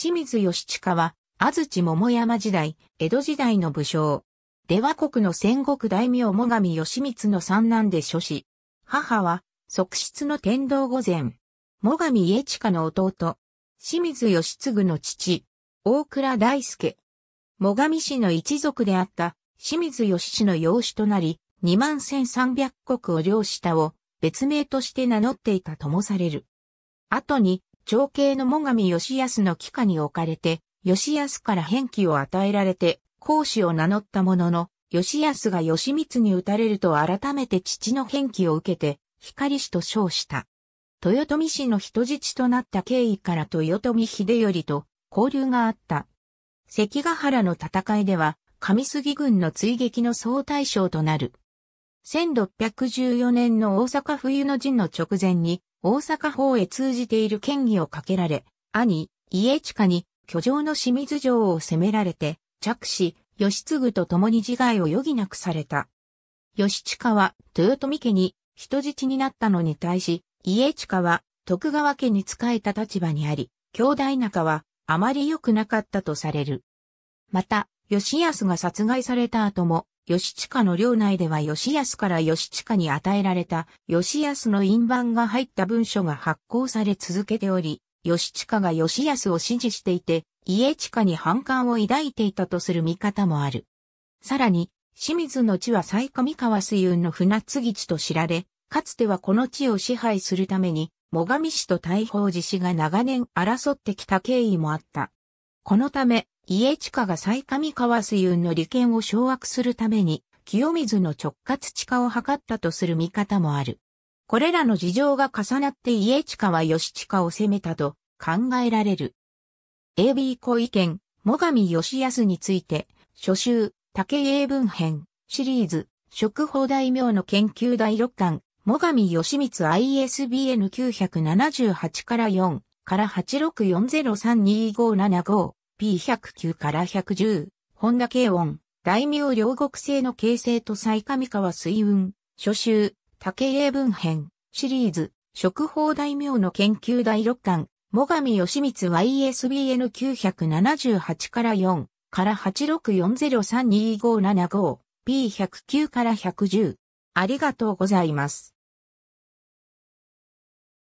清水義親は、安土桃山時代、江戸時代の武将。出羽国の戦国大名最上義満の三男で諸子。母は、側室の天道御前。最上家親の弟。清水義次の父。大倉大輔。最上氏の一族であった清水義氏の養子となり、2万1三0 0を領したを別名として名乗っていたともされる。後に長兄の最上義康の帰下に置かれて、義康から返記を与えられて、孔子を名乗ったものの、義康が義光に打たれると改めて父の返記を受けて、光氏と称した。豊臣氏の人質となった経緯から豊臣秀頼と交流があった。関ヶ原の戦いでは、上杉軍の追撃の総大将となる。1614年の大阪冬の陣の直前に、大阪方へ通じている権威をかけられ、兄、家近に、居城の清水城を攻められて、着死、義継と共に自害を余儀なくされた。義近は、豊臣家に、人質になったのに対し、家近は、徳川家に仕えた立場にあり、兄弟仲は、あまり良くなかったとされる。また、義康が殺害された後も、義親の領内では義安から義親に与えられた義安の印判が入った文書が発行され続けており、義親が義安を支持していて、家下に反感を抱いていたとする見方もある。さらに、清水の地は最上川水運の船継ぎ地と知られ、かつてはこの地を支配するために、最上氏と大宝寺氏が長年争ってきた経緯もあった。このため、家近が最上川水運の利権を掌握するために、清水の直轄地下を図ったとする見方もある。これらの事情が重なって家近は地近を攻めたと考えられる。AB 小意見、最上義康について、初集、竹英文編、シリーズ、食法大名の研究第六巻、最上義光 ISBN978 から4、から864032575 P109 から110、本田慶音、大名両国製の形成と最上川水運、初集、竹英文編、シリーズ、食法大名の研究第6巻、最上義光 YSBN978 から4、から864032575、P109 から110。ありがとうございます。